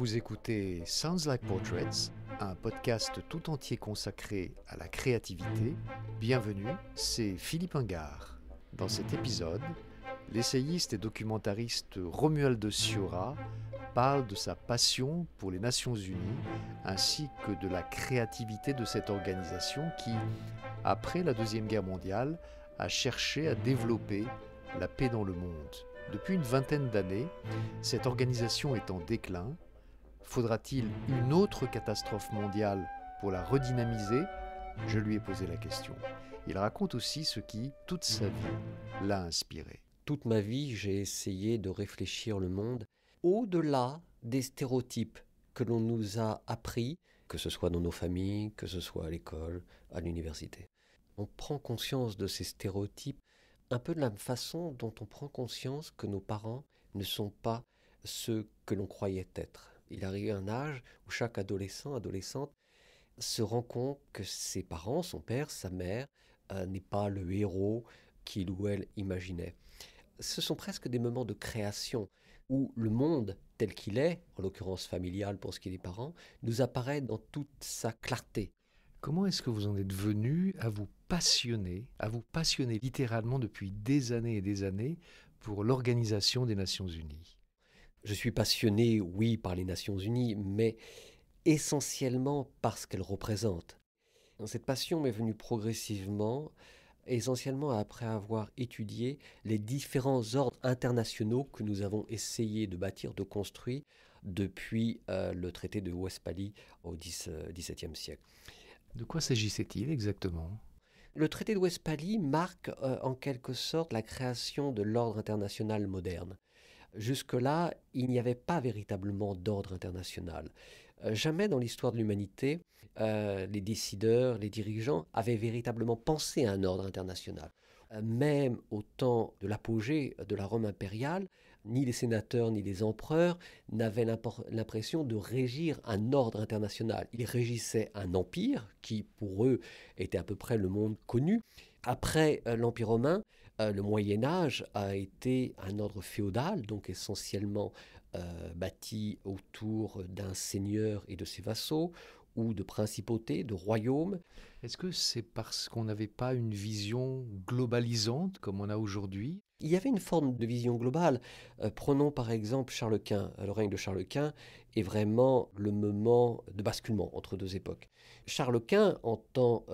Vous écoutez Sounds Like Portraits, un podcast tout entier consacré à la créativité. Bienvenue, c'est Philippe Ingard. Dans cet épisode, l'essayiste et documentariste Romuald de Ciora parle de sa passion pour les Nations Unies ainsi que de la créativité de cette organisation qui, après la Deuxième Guerre mondiale, a cherché à développer la paix dans le monde. Depuis une vingtaine d'années, cette organisation est en déclin Faudra-t-il une autre catastrophe mondiale pour la redynamiser Je lui ai posé la question. Il raconte aussi ce qui, toute sa vie, l'a inspiré. Toute ma vie, j'ai essayé de réfléchir le monde au-delà des stéréotypes que l'on nous a appris, que ce soit dans nos familles, que ce soit à l'école, à l'université. On prend conscience de ces stéréotypes un peu de la façon dont on prend conscience que nos parents ne sont pas ceux que l'on croyait être il arrive un âge où chaque adolescent, adolescente, se rend compte que ses parents, son père, sa mère, euh, n'est pas le héros qu'il ou elle imaginait. Ce sont presque des moments de création où le monde tel qu'il est, en l'occurrence familial pour ce qui est des parents, nous apparaît dans toute sa clarté. Comment est-ce que vous en êtes venu à vous passionner, à vous passionner littéralement depuis des années et des années pour l'Organisation des Nations Unies je suis passionné, oui, par les Nations Unies, mais essentiellement parce qu'elles représentent. Cette passion m'est venue progressivement, essentiellement après avoir étudié les différents ordres internationaux que nous avons essayé de bâtir, de construire depuis euh, le traité de Westphalie au XVIIe euh, siècle. De quoi s'agissait-il exactement le traité de Westphalie marque euh, en quelque sorte la création de l'ordre international moderne. Jusque-là, il n'y avait pas véritablement d'ordre international. Euh, jamais dans l'histoire de l'humanité, euh, les décideurs, les dirigeants avaient véritablement pensé à un ordre international. Euh, même au temps de l'apogée de la Rome impériale, ni les sénateurs ni les empereurs n'avaient l'impression de régir un ordre international. Ils régissaient un empire qui, pour eux, était à peu près le monde connu. Après l'Empire romain, euh, le Moyen Âge a été un ordre féodal, donc essentiellement euh, bâti autour d'un seigneur et de ses vassaux, ou de principautés, de royaumes. Est-ce que c'est parce qu'on n'avait pas une vision globalisante comme on a aujourd'hui il y avait une forme de vision globale. Euh, prenons par exemple Charles Quint. Euh, le règne de Charles Quint est vraiment le moment de basculement entre deux époques. Charles Quint, en tant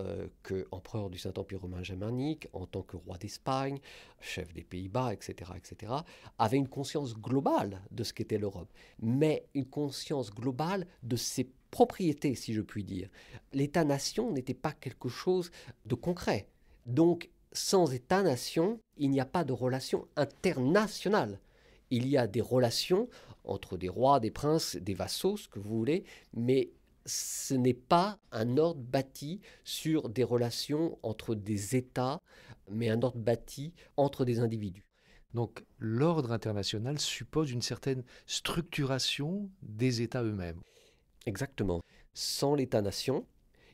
que euh, qu'empereur du Saint-Empire romain germanique, en tant que roi d'Espagne, chef des Pays-Bas, etc., etc., avait une conscience globale de ce qu'était l'Europe, mais une conscience globale de ses propriété, si je puis dire. L'État-nation n'était pas quelque chose de concret. Donc, sans État-nation, il n'y a pas de relation internationale. Il y a des relations entre des rois, des princes, des vassaux, ce que vous voulez, mais ce n'est pas un ordre bâti sur des relations entre des États, mais un ordre bâti entre des individus. Donc l'ordre international suppose une certaine structuration des États eux-mêmes. Exactement. Sans l'État-nation,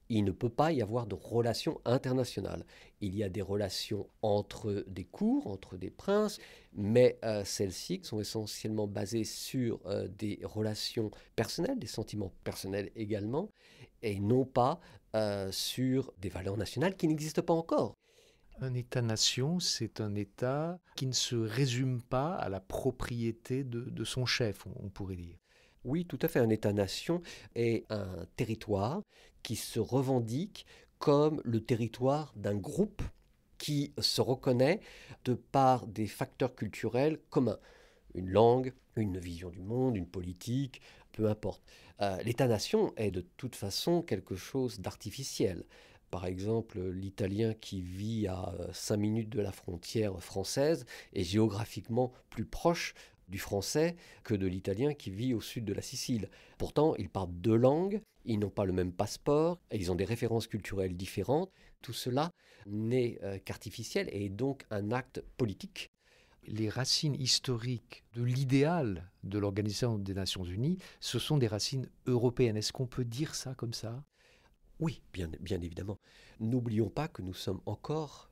il ne peut pas y avoir de relations internationales. Il y a des relations entre des cours, entre des princes, mais euh, celles-ci sont essentiellement basées sur euh, des relations personnelles, des sentiments personnels également, et non pas euh, sur des valeurs nationales qui n'existent pas encore. Un État-nation, c'est un État qui ne se résume pas à la propriété de, son chef, on pourrait dire. Oui, tout à fait. Un État-nation est un territoire qui se revendique comme le territoire d'un groupe qui se reconnaît de par des facteurs culturels communs. Une langue, une vision du monde, une politique, peu importe. Euh, L'État-nation est de toute façon quelque chose d'artificiel. Par exemple, l'Italien qui vit à 5 euh, minutes de la frontière française est géographiquement plus proche du français que de l'italien qui vit au sud de la Sicile. Pourtant, ils parlent deux langues, ils n'ont pas le même passeport, ils ont des références culturelles différentes. Tout cela n'est euh, qu'artificiel et est donc un acte politique. Les racines historiques de l'idéal de l'Organisation des Nations Unies, ce sont des racines européennes. Est-ce qu'on peut dire ça comme ça Oui, bien, bien évidemment. N'oublions pas que nous sommes encore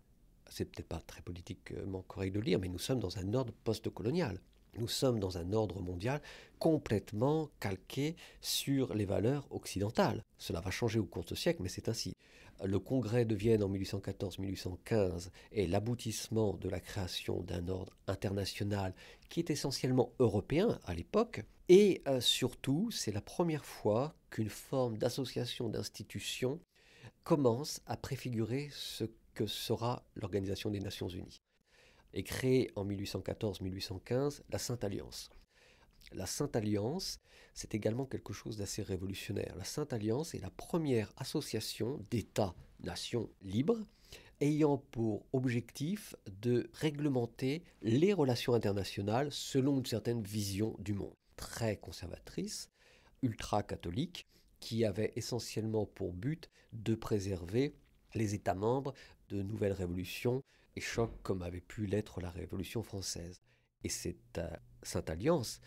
c'est peut-être pas très politiquement correct de le dire, mais nous sommes dans un ordre post-colonial nous sommes dans un ordre mondial complètement calqué sur les valeurs occidentales. Cela va changer au cours de ce siècle, mais c'est ainsi. Le Congrès de Vienne en 1814-1815 est l'aboutissement de la création d'un ordre international qui est essentiellement européen à l'époque, et euh, surtout c'est la première fois qu'une forme d'association d'institutions commence à préfigurer ce que sera l'Organisation des Nations Unies et créée en 1814-1815 la Sainte Alliance. La Sainte Alliance, c'est également quelque chose d'assez révolutionnaire. La Sainte Alliance est la première association d'États-nations libres ayant pour objectif de réglementer les relations internationales selon une certaine vision du monde, très conservatrice, ultra-catholique, qui avait essentiellement pour but de préserver les États membres de nouvelles révolutions et choc comme avait pu l'être la Révolution française. Et cette Sainte euh, Alliance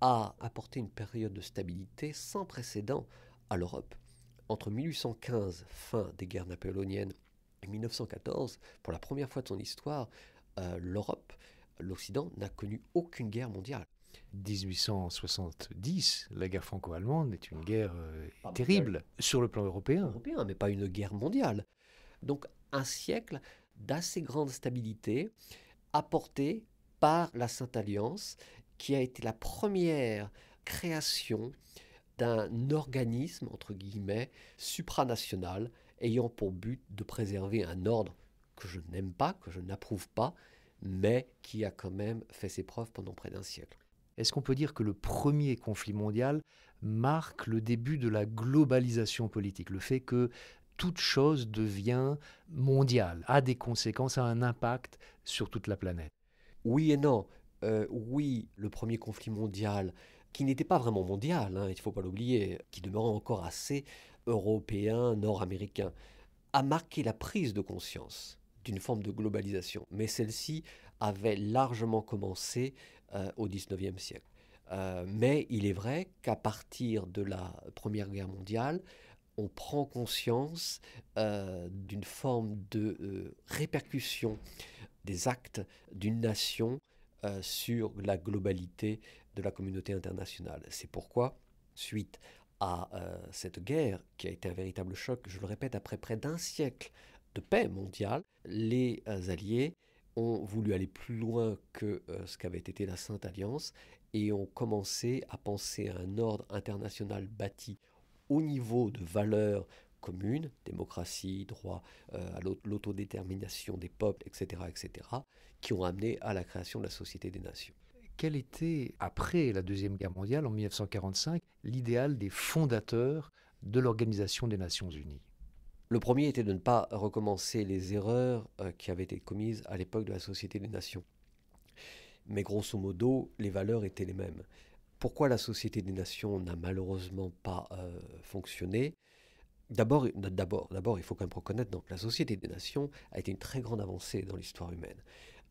a apporté une période de stabilité sans précédent à l'Europe. Entre 1815, fin des guerres napoléoniennes, et 1914, pour la première fois de son histoire, euh, l'Europe, l'Occident, n'a connu aucune guerre mondiale. 1870, la guerre franco-allemande est une guerre euh, terrible sur le plan Européen, mais pas une guerre mondiale. Donc un siècle d'assez grande stabilité apportée par la Sainte Alliance, qui a été la première création d'un organisme, entre guillemets, supranational, ayant pour but de préserver un ordre que je n'aime pas, que je n'approuve pas, mais qui a quand même fait ses preuves pendant près d'un siècle. Est-ce qu'on peut dire que le premier conflit mondial marque le début de la globalisation politique, le fait que toute chose devient mondiale, a des conséquences, a un impact sur toute la planète. Oui et non. Euh, oui, le premier conflit mondial, qui n'était pas vraiment mondial, hein, il ne faut pas l'oublier, qui demeurait encore assez européen, nord-américain, a marqué la prise de conscience d'une forme de globalisation. Mais celle-ci avait largement commencé euh, au XIXe siècle. Euh, mais il est vrai qu'à partir de la Première Guerre mondiale, on prend conscience euh, d'une forme de euh, répercussion des actes d'une nation euh, sur la globalité de la communauté internationale. C'est pourquoi, suite à cette guerre qui a été un véritable choc, je le répète, après près d'un siècle de paix mondiale, les Alliés ont voulu aller plus loin que ce qu'avait été la Sainte Alliance et ont commencé à penser à un ordre international bâti au niveau de valeurs communes, démocratie, droit euh, à l'autodétermination des peuples, etc., etc., qui ont amené à la création de la Société des Nations. Quel était, après la Deuxième Guerre mondiale, en 1945, l'idéal des fondateurs de l'Organisation des Nations Unies le premier était de ne pas recommencer les erreurs euh, qui avaient été commises à l'époque de la Société des Nations. Mais grosso modo, les valeurs étaient les mêmes. Pourquoi la Société des Nations n'a malheureusement pas euh, fonctionné D'abord, d'abord, il faut quand même reconnaître que la Société des Nations a été une très grande avancée dans l'histoire humaine.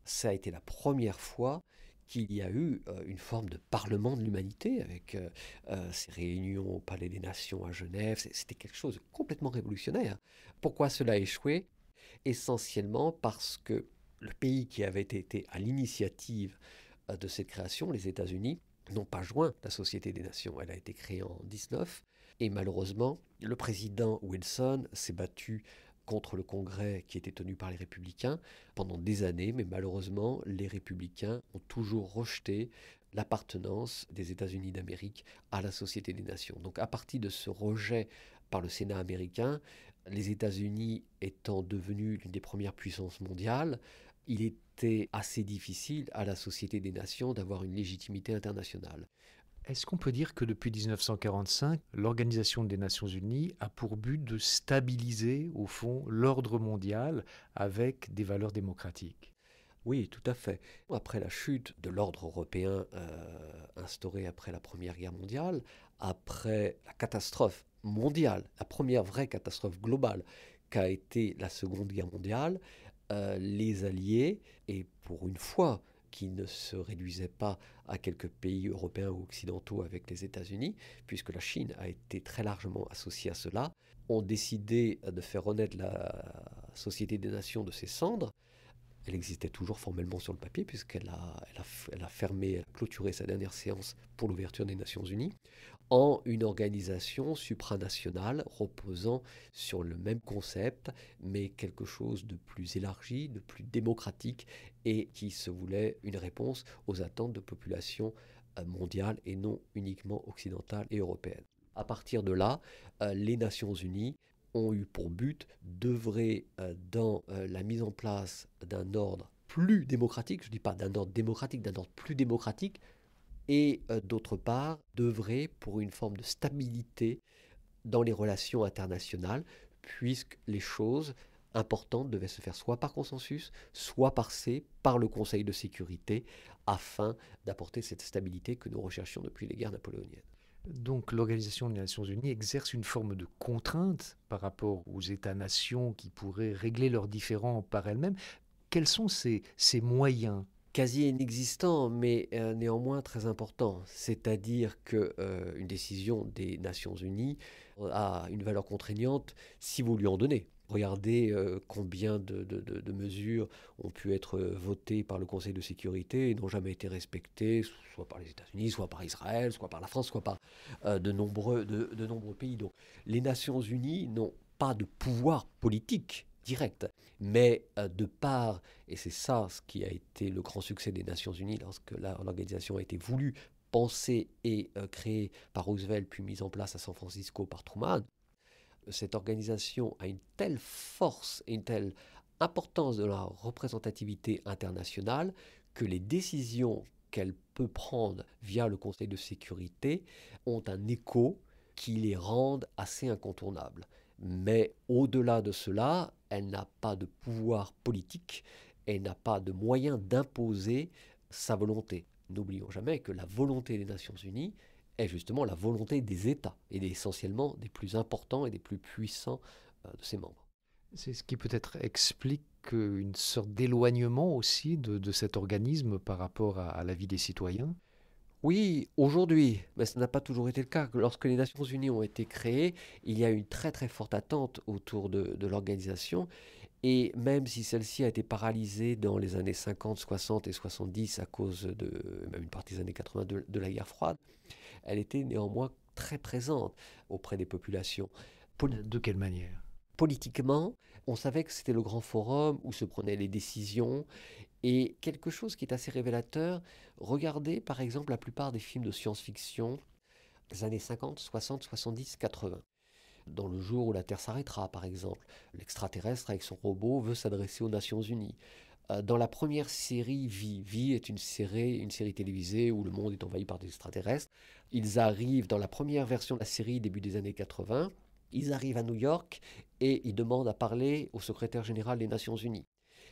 Ça a été la première fois qu'il y a eu euh, une forme de parlement de l'humanité avec euh, ces réunions au Palais des Nations à Genève. C'était quelque chose de complètement révolutionnaire. Pourquoi cela a échoué Essentiellement parce que le pays qui avait été à l'initiative de cette création, les États-Unis, n'ont pas joint la Société des Nations. Elle a été créée en 19 et malheureusement, le président Wilson s'est battu contre le Congrès qui était tenu par les républicains pendant des années, mais malheureusement, les républicains ont toujours rejeté l'appartenance des États-Unis d'Amérique à la Société des Nations. Donc à partir de ce rejet par le Sénat américain, les États-Unis étant devenus l'une des premières puissances mondiales, il est c'était assez difficile à la Société des Nations d'avoir une légitimité internationale. Est-ce qu'on peut dire que depuis 1945, l'Organisation des Nations Unies a pour but de stabiliser, au fond, l'ordre mondial avec des valeurs démocratiques oui, tout à fait. Après la chute de l'ordre européen euh, instauré après la Première Guerre mondiale, après la catastrophe mondiale, la première vraie catastrophe globale qu'a été la Seconde Guerre mondiale, euh, les Alliés, et pour une fois, qui ne se réduisait pas à quelques pays européens ou occidentaux avec les États-Unis, puisque la Chine a été très largement associée à cela, ont décidé de faire renaître la Société des Nations de ses cendres. Elle existait toujours formellement sur le papier, puisqu'elle a, fermé, clôturé sa dernière séance pour l'ouverture des Nations Unies, en une organisation supranationale reposant sur le même concept, mais quelque chose de plus élargi, de plus démocratique, et qui se voulait une réponse aux attentes de populations euh, mondiales et non uniquement occidentales et européennes. À partir de là, euh, les Nations Unies ont eu pour but d'œuvrer euh, dans la mise en place d'un ordre plus démocratique, je ne dis pas d'un ordre démocratique, d'un ordre plus démocratique, et euh, d'autre part d'œuvrer pour une forme de stabilité dans les relations internationales, puisque les choses importantes devaient se faire soit par consensus, soit par C, par le Conseil de sécurité, afin d'apporter cette stabilité que nous recherchions depuis les guerres napoléoniennes. Donc l'Organisation des Nations Unies exerce une forme de contrainte par rapport aux États-nations qui pourraient régler leurs différends par elles-mêmes. Quels sont ces, ces moyens quasi inexistant, mais euh, néanmoins très important. C'est-à-dire que euh, une décision des Nations Unies euh, a une valeur contraignante si vous lui en donnez. Regardez combien de, mesures ont pu être votées par le Conseil de sécurité et n'ont jamais été respectées, soit par les États-Unis, soit par Israël, soit par la France, soit par de, nombreux, de nombreux pays. Donc les Nations Unies n'ont pas de pouvoir politique directe. Mais euh, de part, et c'est ça ce qui a été le grand succès des Nations Unies lorsque l'organisation a été voulue, pensée et euh, créée par Roosevelt, puis mise en place à San Francisco par Truman, cette organisation a une telle force et une telle importance de la représentativité internationale que les décisions qu'elle peut prendre via le Conseil de sécurité ont un écho qui les rendent assez incontournables. Mais au-delà de cela, elle n'a pas de pouvoir politique, elle n'a pas de moyen d'imposer sa volonté. N'oublions jamais que la volonté des Nations Unies est justement la volonté des États, et essentiellement des plus importants et des plus puissants euh, de ses membres. C'est ce qui peut-être explique une sorte d'éloignement aussi de, cet organisme par rapport à la vie des citoyens. Oui, aujourd'hui, mais ça n'a pas toujours été le cas. Lorsque les Nations Unies ont été créées, il y a eu une très très forte attente autour de, l'organisation. Et même si celle-ci a été paralysée dans les années 50, 60 et 70 à cause de, même une partie des années 80 de la guerre froide, elle était néanmoins très présente auprès des populations. Euh, de quelle manière Politiquement, on savait que c'était le grand forum où se prenaient les décisions et quelque chose qui est assez révélateur, regardez par exemple la plupart des films de science-fiction des années 50, 60, 70, 80. Dans le jour où la Terre s'arrêtera, par exemple, l'extraterrestre avec son robot veut s'adresser aux Nations Unies. Euh, dans la première série Vie, Vie est une série, une série télévisée où le monde est envahi par des extraterrestres. Ils arrivent dans la première version de la série début des années 80. Ils arrivent à New York et ils demandent à parler au secrétaire général des Nations Unies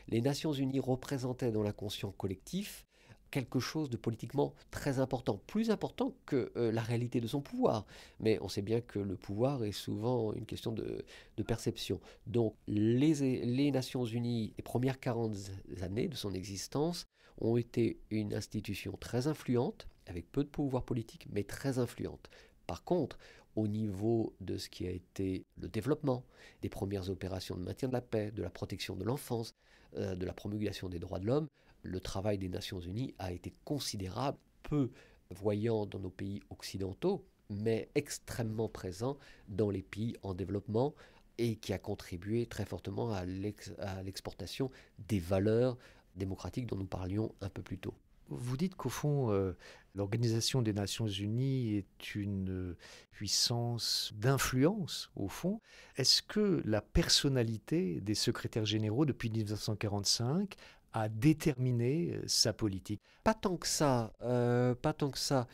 les Nations Unies représentaient dans la conscience collective quelque chose de politiquement très important, plus important que euh, la réalité de son pouvoir. Mais on sait bien que le pouvoir est souvent une question de, perception. Donc les, les, Nations Unies, les premières 40 années de son existence, ont été une institution très influente, avec peu de pouvoir politique, mais très influente. Par contre, au niveau de ce qui a été le développement des premières opérations de maintien de la paix, de la protection de l'enfance, euh, de la promulgation des droits de l'homme, le travail des Nations Unies a été considérable, peu voyant dans nos pays occidentaux, mais extrêmement présent dans les pays en développement et qui a contribué très fortement à l'exportation des valeurs démocratiques dont nous parlions un peu plus tôt. Vous dites qu'au fond, euh, L'Organisation des Nations Unies est une euh, puissance d'influence, au fond. Est-ce que la personnalité des secrétaires généraux depuis 1945 à déterminer euh, sa politique. Pas tant que ça, euh, pas tant que ça.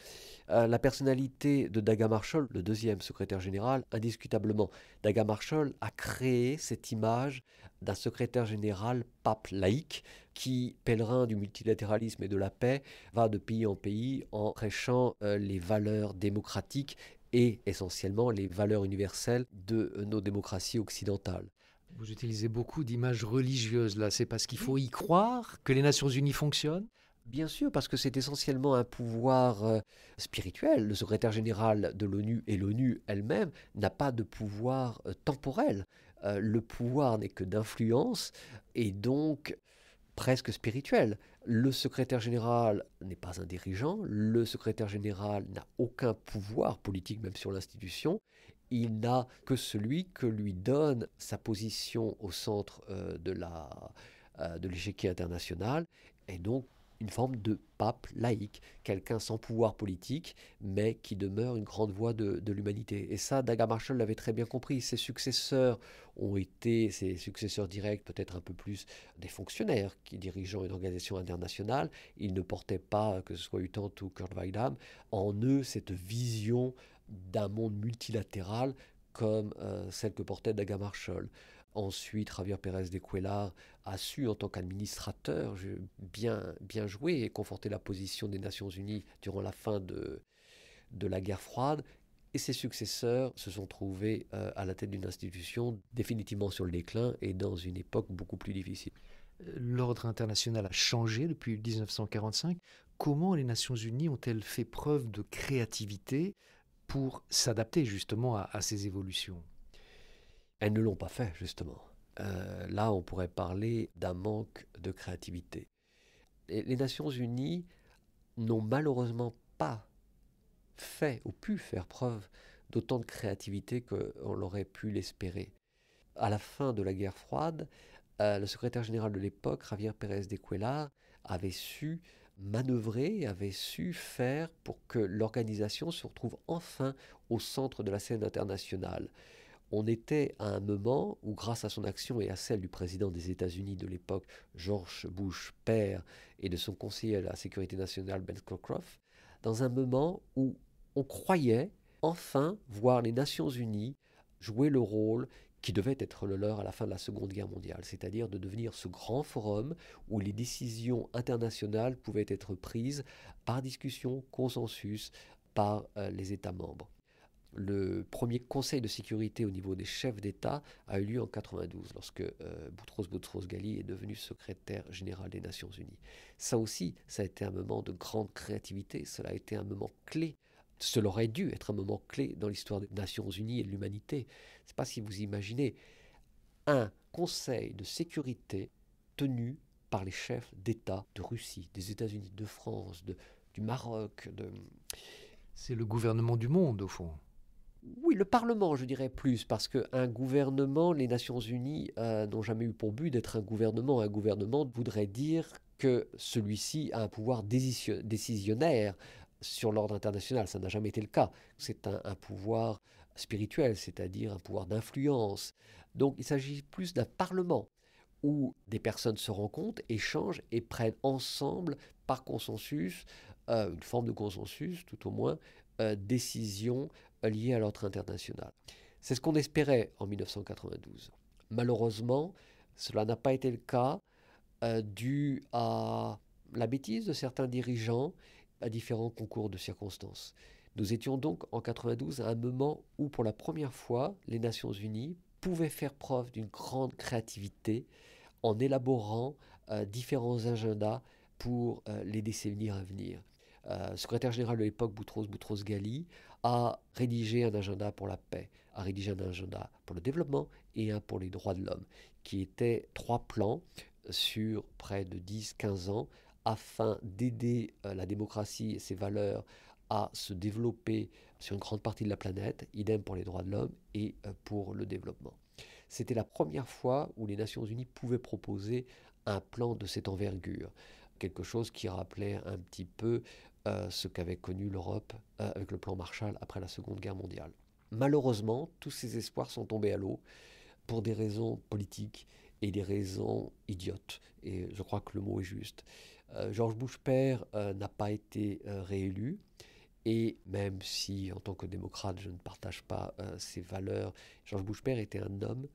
Euh, la personnalité de Daga Marshall, le deuxième secrétaire général, indiscutablement, Daga Marshall a créé cette image d'un secrétaire général pape laïque qui, pèlerin du multilatéralisme et de la paix, va de pays en pays en prêchant les valeurs démocratiques et essentiellement les valeurs universelles de nos démocraties occidentales. Vous utilisez beaucoup d'images religieuses là, c'est parce qu'il faut y croire que les Nations Unies fonctionnent Bien sûr, parce que c'est essentiellement un pouvoir euh, spirituel. Le secrétaire général de l'ONU et l'ONU elle-même n'a pas de pouvoir euh, temporel. Euh, le pouvoir n'est que d'influence et donc presque spirituel. Le secrétaire général n'est pas un dirigeant, le secrétaire général n'a aucun pouvoir politique même sur l'institution, il n'a que celui que lui donne sa position au centre euh, de la euh, l'échiquier international, et donc une forme de pape laïque, quelqu'un sans pouvoir politique, mais qui demeure une grande voix de, l'humanité. Et ça, Daga Marshall l'avait très bien compris. Ses successeurs ont été, ses successeurs directs, peut-être un peu plus des fonctionnaires qui dirigeant une organisation internationale. Ils ne portaient pas, que ce soit Utant ou Kurt Weidam, en eux cette vision d'un monde multilatéral comme euh, celle que portait Daga Marshall. Ensuite, Javier Pérez de Cuellar a su, en tant qu'administrateur, bien, bien jouer et conforter la position des Nations Unies durant la fin de, de la guerre froide. Et ses successeurs se sont trouvés euh, à la tête d'une institution définitivement sur le déclin et dans une époque beaucoup plus difficile. L'ordre international a changé depuis 1945. Comment les Nations Unies ont-elles fait preuve de créativité pour s'adapter justement à, ces évolutions. Elles ne l'ont pas fait, justement. Euh, là, on pourrait parler d'un manque de créativité. Les, Nations Unies n'ont malheureusement pas fait ou pu faire preuve d'autant de créativité qu'on l'aurait pu l'espérer. À la fin de la guerre froide, euh, le secrétaire général de l'époque, Javier Pérez de Cuellar, avait su et avait su faire pour que l'organisation se retrouve enfin au centre de la scène internationale. On était à un moment où, grâce à son action et à celle du président des États-Unis de l'époque, George Bush, père, et de son conseiller à la sécurité nationale, Ben Scowcroft, dans un moment où on croyait enfin voir les Nations Unies jouer le rôle qui devait être le leur à la fin de la Seconde Guerre mondiale, c'est-à-dire de devenir ce grand forum où les décisions internationales pouvaient être prises par discussion, consensus, par euh, les États membres. Le premier conseil de sécurité au niveau des chefs d'État a eu lieu en 1992, lorsque euh, Boutros Boutros Ghali est devenu secrétaire général des Nations Unies. Ça aussi, ça a été un moment de grande créativité, cela a été un moment clé cela aurait dû être un moment clé dans l'histoire des Nations Unies et de l'humanité. C'est pas si vous imaginez un conseil de sécurité tenu par les chefs d'État de Russie, des États-Unis, de France, de, du Maroc. De... C'est le gouvernement du monde, au fond. Oui, le Parlement, je dirais plus, parce qu'un gouvernement, les Nations Unies euh, n'ont jamais eu pour but d'être un gouvernement. Un gouvernement voudrait dire que celui-ci a un pouvoir décisionnaire sur l'ordre international. Ça n'a jamais été le cas. C'est un, pouvoir spirituel, c'est-à-dire un pouvoir d'influence. Donc il s'agit plus d'un parlement où des personnes se rencontrent, échangent et prennent ensemble, par consensus, euh, une forme de consensus tout au moins, euh, décision euh, liée à l'ordre international. C'est ce qu'on espérait en 1992. Malheureusement, cela n'a pas été le cas euh, dû à la bêtise de certains dirigeants à différents concours de circonstances. Nous étions donc en 92 à un moment où pour la première fois les Nations Unies pouvaient faire preuve d'une grande créativité en élaborant euh, différents agendas pour euh, les décennies à venir. Euh, secrétaire général de l'époque, Boutros Boutros-Ghali, a rédigé un agenda pour la paix, a rédigé un agenda pour le développement et un pour les droits de l'homme, qui étaient trois plans sur près de 10-15 ans afin d'aider euh, la démocratie et ses valeurs à se développer sur une grande partie de la planète, idem pour les droits de l'homme et euh, pour le développement. C'était la première fois où les Nations Unies pouvaient proposer un plan de cette envergure, quelque chose qui rappelait un petit peu euh, ce qu'avait connu l'Europe avec le plan Marshall après la Seconde Guerre mondiale. Malheureusement, tous ces espoirs sont tombés à l'eau pour des raisons politiques et des raisons idiotes. Et je crois que le mot est juste. Euh, Georges Bush euh, n'a pas été euh, réélu. Et même si, en tant que démocrate, je ne partage pas ses valeurs, Georges Bush était un homme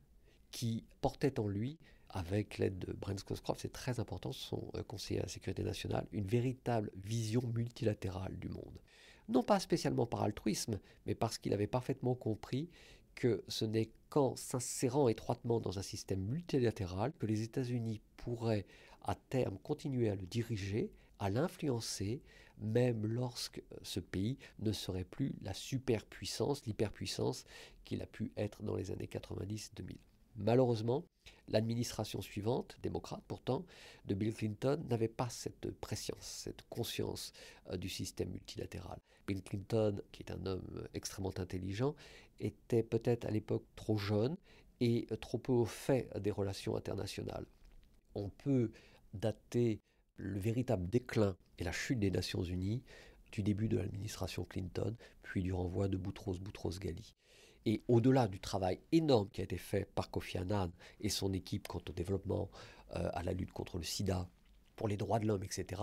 qui portait en lui, avec l'aide de Brent Scowcroft, c'est très important, son conseiller à la sécurité nationale, une véritable vision multilatérale du monde. Non pas spécialement par altruisme, mais parce qu'il avait parfaitement compris que ce n'est qu'en s'insérant étroitement dans un système multilatéral que les États-Unis pourraient à terme continuer à le diriger, à l'influencer, même lorsque ce pays ne serait plus la superpuissance, l'hyperpuissance qu'il a pu être dans les années 90-2000. Malheureusement, l'administration suivante, démocrate pourtant, de Bill Clinton n'avait pas cette préscience, cette conscience euh, du système multilatéral. Bill Clinton, qui est un homme extrêmement intelligent, était peut-être à l'époque trop jeune et trop peu au fait des relations internationales. On peut dater le véritable déclin et la chute des Nations Unies du début de l'administration Clinton, puis du renvoi de Boutros Boutros-Ghali. Et au-delà du travail énorme qui a été fait par Kofi Annan et son équipe quant au développement, euh, à la lutte contre le sida, pour les droits de l'homme, etc.,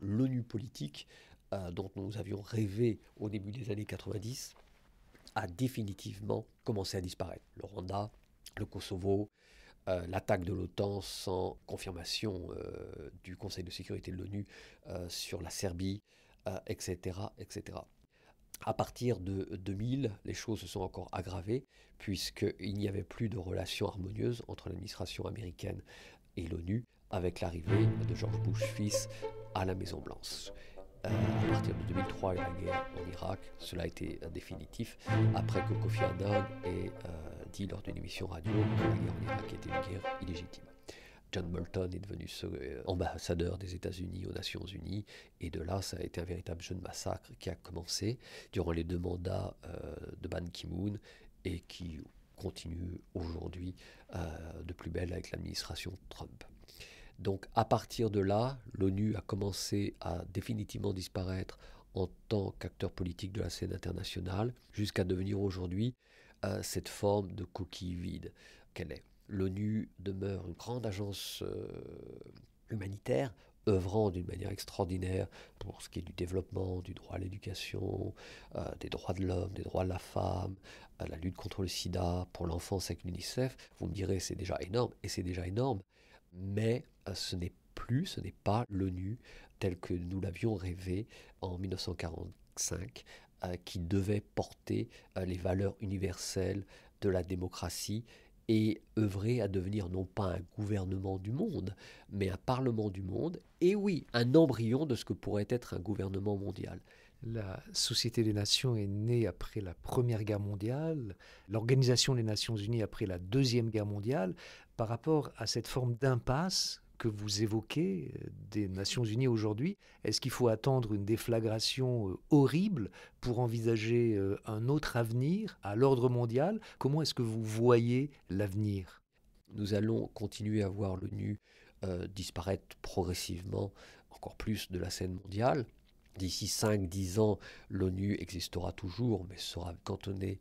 l'ONU politique, euh, dont nous avions rêvé au début des années 90, a définitivement commencé à disparaître. Le Rwanda, le Kosovo, euh, l'attaque de l'OTAN sans confirmation euh, du Conseil de sécurité de l'ONU euh, sur la Serbie, etc., etc. À partir de 2000, les choses se sont encore aggravées, puisqu'il n'y avait plus de relations harmonieuses entre l'administration américaine et l'ONU, avec l'arrivée de George Bush fils à la Maison-Blanche. à partir de 2003 et la guerre en Irak, cela a été définitif, après que Kofi Annan et lors d'une émission radio était une guerre illégitime. John Bolton est devenu euh, ambassadeur des États-Unis aux Nations Unies, et de là, ça a été un véritable jeu de massacre qui a commencé durant les deux mandats euh, de Ban Ki-moon et qui continue aujourd'hui euh, de plus belle avec l'administration Trump. Donc à partir de là, l'ONU a commencé à définitivement disparaître en tant qu'acteur politique de la scène internationale, jusqu'à devenir aujourd'hui à cette forme de coquille vide qu'elle est. L'ONU demeure une grande agence euh, humanitaire œuvrant d'une manière extraordinaire pour ce qui est du développement, du droit à l'éducation, euh, des droits de l'homme, des droits de la femme, à euh, la lutte contre le sida, pour l'enfance avec l'UNICEF, vous me direz c'est déjà énorme, et c'est déjà énorme, mais ce n'est plus, ce n'est pas l'ONU tel que nous l'avions rêvé en 1945 euh, qui devait porter euh, les valeurs universelles de la démocratie et œuvrer à devenir non pas un gouvernement du monde, mais un parlement du monde, et oui, un embryon de ce que pourrait être un gouvernement mondial. La Société des Nations est née après la Première Guerre mondiale, l'Organisation des Nations Unies après la Deuxième Guerre mondiale. Par rapport à cette forme d'impasse que vous évoquez euh, des Nations Unies aujourd'hui, est-ce qu'il faut attendre une déflagration euh, horrible pour envisager euh, un autre avenir à l'ordre mondial Comment est-ce que vous voyez l'avenir Nous allons continuer à voir l'ONU disparaître progressivement encore plus de la scène mondiale. D'ici 5-10 ans, l'ONU existera toujours, mais sera cantonnée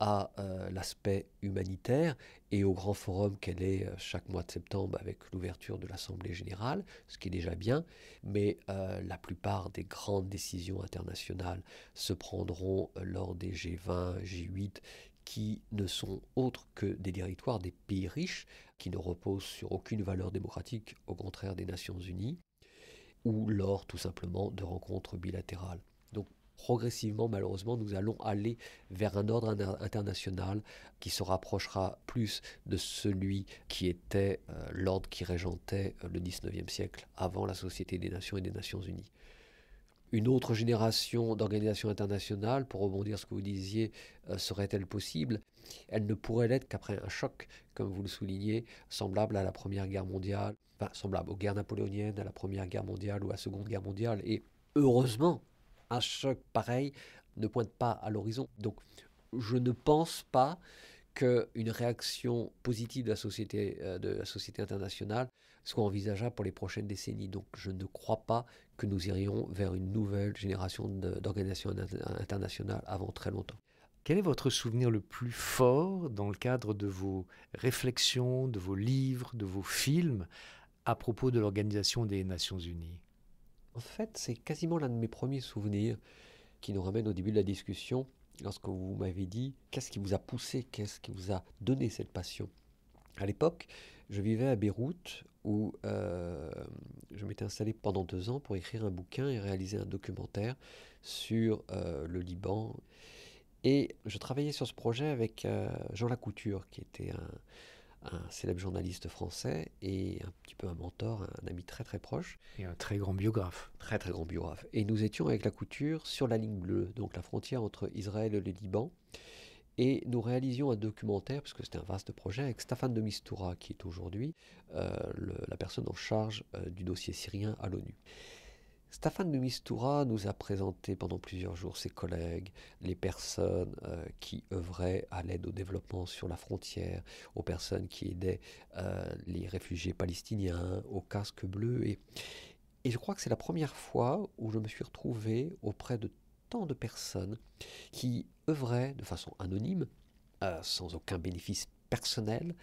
à euh, l'aspect humanitaire et au grand forum qu'elle est euh, chaque mois de septembre avec l'ouverture de l'Assemblée générale, ce qui est déjà bien, mais euh, la plupart des grandes décisions internationales se prendront lors des G20, G8 qui ne sont autres que des territoires des pays riches, qui ne reposent sur aucune valeur démocratique, au contraire des Nations Unies, ou lors tout simplement de rencontres bilatérales progressivement, malheureusement, nous allons aller vers un ordre international qui se rapprochera plus de celui qui était euh, l'ordre qui régentait euh, le 19e siècle avant la Société des Nations et des Nations Unies. Une autre génération d'organisations internationales, pour rebondir ce que vous disiez, euh, serait-elle possible Elle ne pourrait l'être qu'après un choc, comme vous le soulignez, semblable à la Première Guerre mondiale, semblable aux guerres napoléoniennes, à la Première Guerre mondiale ou à la Seconde Guerre mondiale. Et heureusement, un choc pareil ne pointe pas à l'horizon. Donc je ne pense pas qu'une réaction positive de la, société, euh, de la société internationale soit envisageable pour les prochaines décennies. Donc je ne crois pas que nous irions vers une nouvelle génération d'organisations internationales avant très longtemps. Quel est votre souvenir le plus fort dans le cadre de vos réflexions, de vos livres, de vos films à propos de l'Organisation des Nations Unies en fait, c'est quasiment l'un de mes premiers souvenirs qui nous ramène au début de la discussion, lorsque vous m'avez dit qu'est-ce qui vous a poussé, qu'est-ce qui vous a donné cette passion. À l'époque, je vivais à Beyrouth où euh, je m'étais installé pendant deux ans pour écrire un bouquin et réaliser un documentaire sur euh, le Liban. Et je travaillais sur ce projet avec euh, Jean Lacouture, qui était un, un célèbre journaliste français et un petit peu un mentor, un ami très très proche. Et un très grand biographe. Très très grand biographe. Et nous étions avec la couture sur la ligne bleue, donc la frontière entre Israël et le Liban. Et nous réalisions un documentaire, puisque c'était un vaste projet, avec Stéphane de Mistura, qui est aujourd'hui euh, la personne en charge euh, du dossier syrien à l'ONU. Stéphane de Mistura nous a présenté pendant plusieurs jours ses collègues, les personnes euh, qui œuvraient à l'aide au développement sur la frontière, aux personnes qui aidaient euh, les réfugiés palestiniens, aux casques bleus. Et, je crois que c'est la première fois où je me suis retrouvé auprès de tant de personnes qui œuvraient de façon anonyme, euh, sans aucun bénéfice personnel,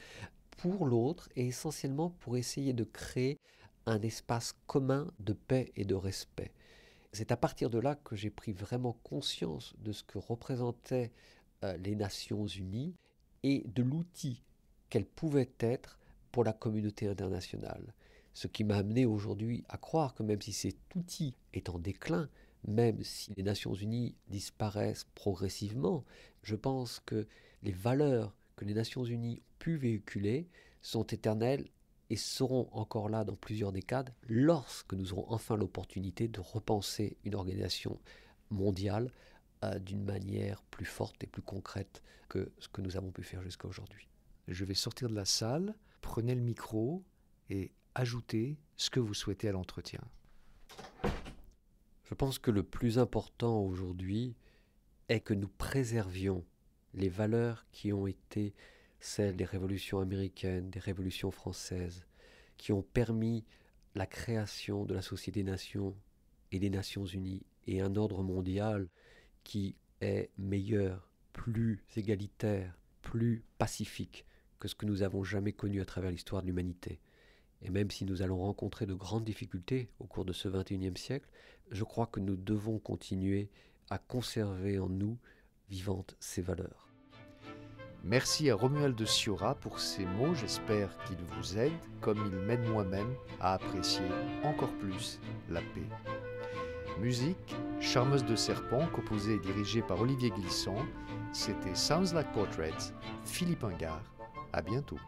pour l'autre et essentiellement pour essayer de créer un espace commun de paix et de respect. C'est à partir de là que j'ai pris vraiment conscience de ce que représentaient euh, les Nations Unies et de l'outil qu'elles pouvaient être pour la communauté internationale. Ce qui m'a amené aujourd'hui à croire que même si cet outil est en déclin, même si les Nations Unies disparaissent progressivement, je pense que les valeurs que les Nations Unies ont pu véhiculer sont éternelles et seront encore là dans plusieurs décades lorsque nous aurons enfin l'opportunité de repenser une organisation mondiale euh, d'une manière plus forte et plus concrète que ce que nous avons pu faire jusqu'à aujourd'hui. Je vais sortir de la salle, prenez le micro et ajoutez ce que vous souhaitez à l'entretien. Je pense que le plus important aujourd'hui est que nous préservions les valeurs qui ont été celles des révolutions américaines, des révolutions françaises, qui ont permis la création de la Société des Nations et des Nations Unies et un ordre mondial qui est meilleur, plus égalitaire, plus pacifique que ce que nous avons jamais connu à travers l'histoire de l'humanité. Et même si nous allons rencontrer de grandes difficultés au cours de ce 21e siècle, je crois que nous devons continuer à conserver en nous vivantes ces valeurs. Merci à Romuald de Ciora pour ces mots, j'espère qu'ils vous aident, comme ils m'aident moi-même, à apprécier encore plus la paix. Musique, Charmeuse de Serpent, composée et dirigée par Olivier Glissant, c'était Sounds Like Portraits, Philippe Ingard. À bientôt.